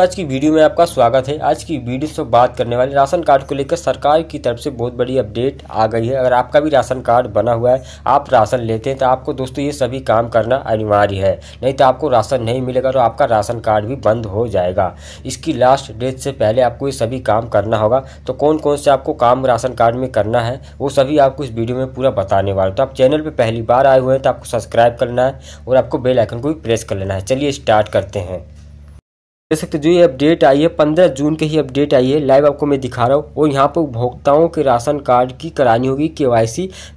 आज की वीडियो में आपका स्वागत है आज की वीडियो से बात करने वाले राशन कार्ड को लेकर सरकार की तरफ से बहुत बड़ी अपडेट आ गई है अगर आपका भी राशन कार्ड बना हुआ है आप राशन लेते हैं तो आपको दोस्तों ये सभी काम करना अनिवार्य है नहीं तो आपको राशन नहीं मिलेगा तो आपका राशन कार्ड भी बंद हो जाएगा इसकी लास्ट डेट से पहले आपको ये सभी काम करना होगा तो कौन कौन से आपको काम राशन कार्ड में करना है वो सभी आपको इस वीडियो में पूरा बताने वाले तो आप चैनल पर पहली बार आए हुए हैं तो आपको सब्सक्राइब करना है और आपको बेलाइकन को भी प्रेस कर लेना है चलिए स्टार्ट करते हैं देख सकते जो ये अपडेट आई है पंद्रह जून की ही अपडेट आई है लाइव आपको मैं दिखा रहा हूँ और यहाँ पर उपभोक्ताओं के राशन कार्ड की करानी होगी के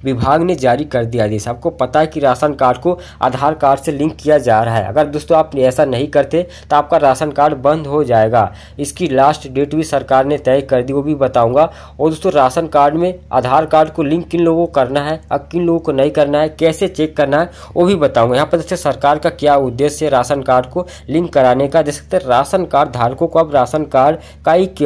विभाग ने जारी कर दिया आदेश आपको पता है कि राशन कार्ड को आधार कार्ड से लिंक किया जा रहा है अगर दोस्तों आप ऐसा नहीं करते तो आपका राशन कार्ड बंद हो जाएगा इसकी लास्ट डेट भी सरकार ने तय कर दी वो भी बताऊंगा और दोस्तों राशन कार्ड में आधार कार्ड को लिंक किन लोगों को करना है अब किन लोगों को नहीं करना है कैसे चेक करना है वो भी बताऊंगा यहाँ पर जैसे सरकार का क्या उद्देश्य है राशन कार्ड को लिंक कराने का जैसे राशन राशन कार्ड धारकों को अब राशन कार्ड का ई के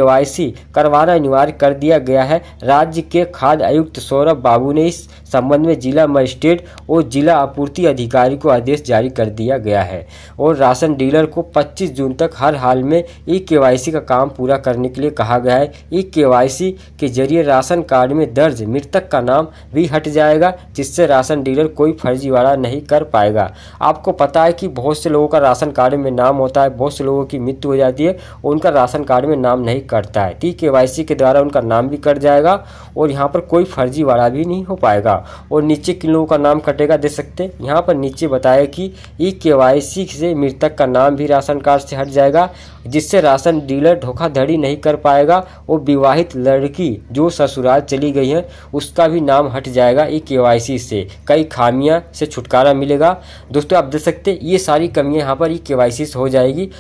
करवाना अनिवार्य कर दिया गया है राज्य के खाद्य आयुक्त सौरभ बाबू ने इस संबंध में जिला मजिस्ट्रेट और जिला आपूर्ति अधिकारी को आदेश जारी कर दिया गया है और राशन डीलर को 25 जून तक हर हाल में ई के का काम पूरा करने के लिए कहा गया है ई के के जरिए राशन कार्ड में दर्ज मृतक का नाम भी हट जाएगा जिससे राशन डीलर कोई फर्जीवाड़ा नहीं कर पाएगा आपको पता है कि बहुत से लोगों का राशन कार्ड में नाम होता है बहुत से लोगों की मृत्यु हो जाती है उनका राशन कार्ड में नाम नहीं कटता है ठीक के के द्वारा उनका नाम भी कट जाएगा और यहाँ पर कोई फर्जीवाड़ा भी नहीं हो पाएगा और नीचे किन लोगों का नाम कटेगा देख सकते हैं यहाँ पर नीचे बताया कि ई के से मृतक का नाम भी राशन कार्ड से हट जाएगा जिससे राशन डीलर धोखाधड़ी नहीं कर पाएगा और विवाहित लड़की जो ससुराल चली गई है उसका भी नाम हट जाएगा ई के से कई खामियाँ से छुटकारा मिलेगा दोस्तों आप देख सकते ये सारी कमियाँ यहाँ पर ई के हो जाएगी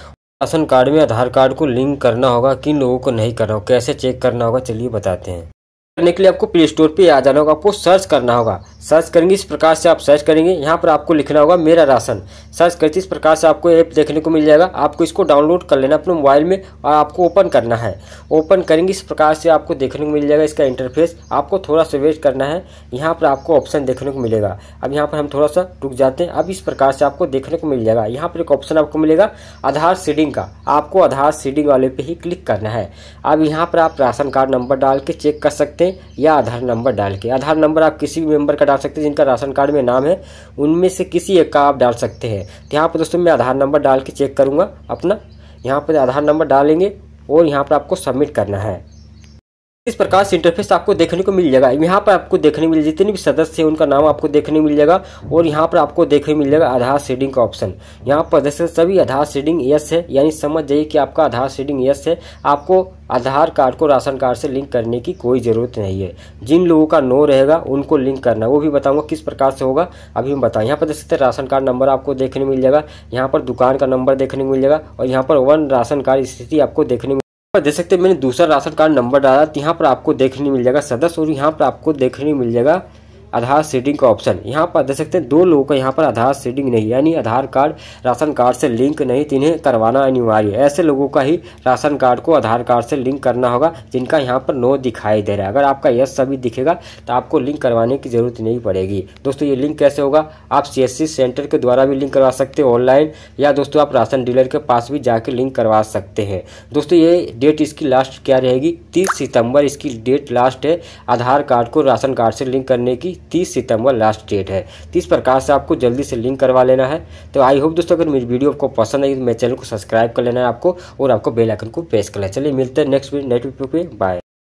राशन कार्ड में आधार कार्ड को लिंक करना होगा किन लोगों को नहीं करना होगा कैसे चेक करना होगा चलिए बताते हैं करने के लिए आपको प्ले स्टोर पर आ जाना होगा आपको सर्च करना होगा सर्च करेंगे इस प्रकार से आप सर्च करेंगे यहाँ पर आपको लिखना होगा मेरा राशन सर्च करते इस प्रकार से आपको ऐप देखने को मिल जाएगा आपको इसको डाउनलोड कर लेना अपने मोबाइल में और आपको ओपन करना है ओपन करेंगे इस प्रकार से आपको देखने को मिल जाएगा इसका इंटरफेस आपको थोड़ा सा वेट करना है यहाँ पर आपको ऑप्शन देखने को मिलेगा अब यहाँ पर हम थोड़ा सा रुक जाते हैं अब इस प्रकार से आपको देखने को मिल जाएगा यहाँ पर एक ऑप्शन आपको मिलेगा आधार सीडिंग का आपको आधार सीडिंग वाले पर ही क्लिक करना है अब यहाँ पर आप राशन कार्ड नंबर डाल के चेक कर सकते सकते या आधार नंबर डाल के आधार नंबर आप किसी भी मेंबर का डाल सकते हैं जिनका राशन कार्ड में नाम है उनमें से किसी एक का आप डाल सकते हैं तो यहाँ पर दोस्तों मैं आधार नंबर डाल के चेक करूँगा अपना यहाँ पर आधार नंबर डालेंगे और यहाँ पर आपको सबमिट करना है इस प्रकार से इंटरफेस आपको देखने को मिल जाएगा यहाँ पर आपको देखने मिल जितने भी सदस्य हैं उनका नाम आपको देखने मिल जाएगा और यहाँ पर आपको देखने मिल जाएगा आधार शेडिंग का ऑप्शन यहाँ पर जैसे सभी आधार शेडिंग यस है यानी समझ जाइए कि आपका आधार शेडिंग यस है आपको आधार कार्ड को राशन कार्ड से लिंक करने की कोई ज़रूरत नहीं है जिन लोगों का नो रहेगा उनको लिंक करना वो भी बताऊंगा किस प्रकार से होगा अभी मैं बताऊँ यहाँ पर जैसे राशन कार्ड नंबर आपको देखने मिल जाएगा यहाँ पर दुकान का नंबर देखने को मिल जाएगा और यहाँ पर वन राशन कार्ड स्थिति आपको देखने पर देख सकते हैं मैंने दूसरा राशन कार्ड नंबर डाला तो यहाँ पर आपको देखने मिल जाएगा सदस्य और यहाँ पर आपको देखने मिल जाएगा आधार सीडिंग का ऑप्शन यहाँ पर देख सकते हैं दो लोगों का यहाँ पर आधार सीडिंग नहीं यानी आधार कार्ड राशन कार्ड से लिंक नहीं इन्हें करवाना अनिवार्य है ऐसे लोगों का ही राशन कार्ड को आधार कार्ड से लिंक करना होगा जिनका यहाँ पर नो दिखाई दे रहा है अगर आपका यस सभी दिखेगा तो आपको लिंक करवाने की जरूरत नहीं पड़ेगी दोस्तों ये लिंक कैसे होगा आप सी सेंटर के द्वारा भी लिंक करवा सकते हैं ऑनलाइन या दोस्तों आप राशन डीलर के पास भी जाके लिंक करवा सकते हैं दोस्तों ये डेट इसकी लास्ट क्या रहेगी तीस सितंबर इसकी डेट लास्ट है आधार कार्ड को राशन कार्ड से लिंक करने की तीस सितंबर लास्ट डेट है तो इस प्रकार से आपको जल्दी से लिंक करवा लेना है तो आई होप दोस्तों अगर मेरी वीडियो आपको पसंद आई तो मेरे चैनल को सब्सक्राइब कर लेना है आपको और आपको बेलाइकन को प्रेस कर लेना चलिए मिलते हैं नेक्स्ट वीडियो नेट वीडियो पे बाय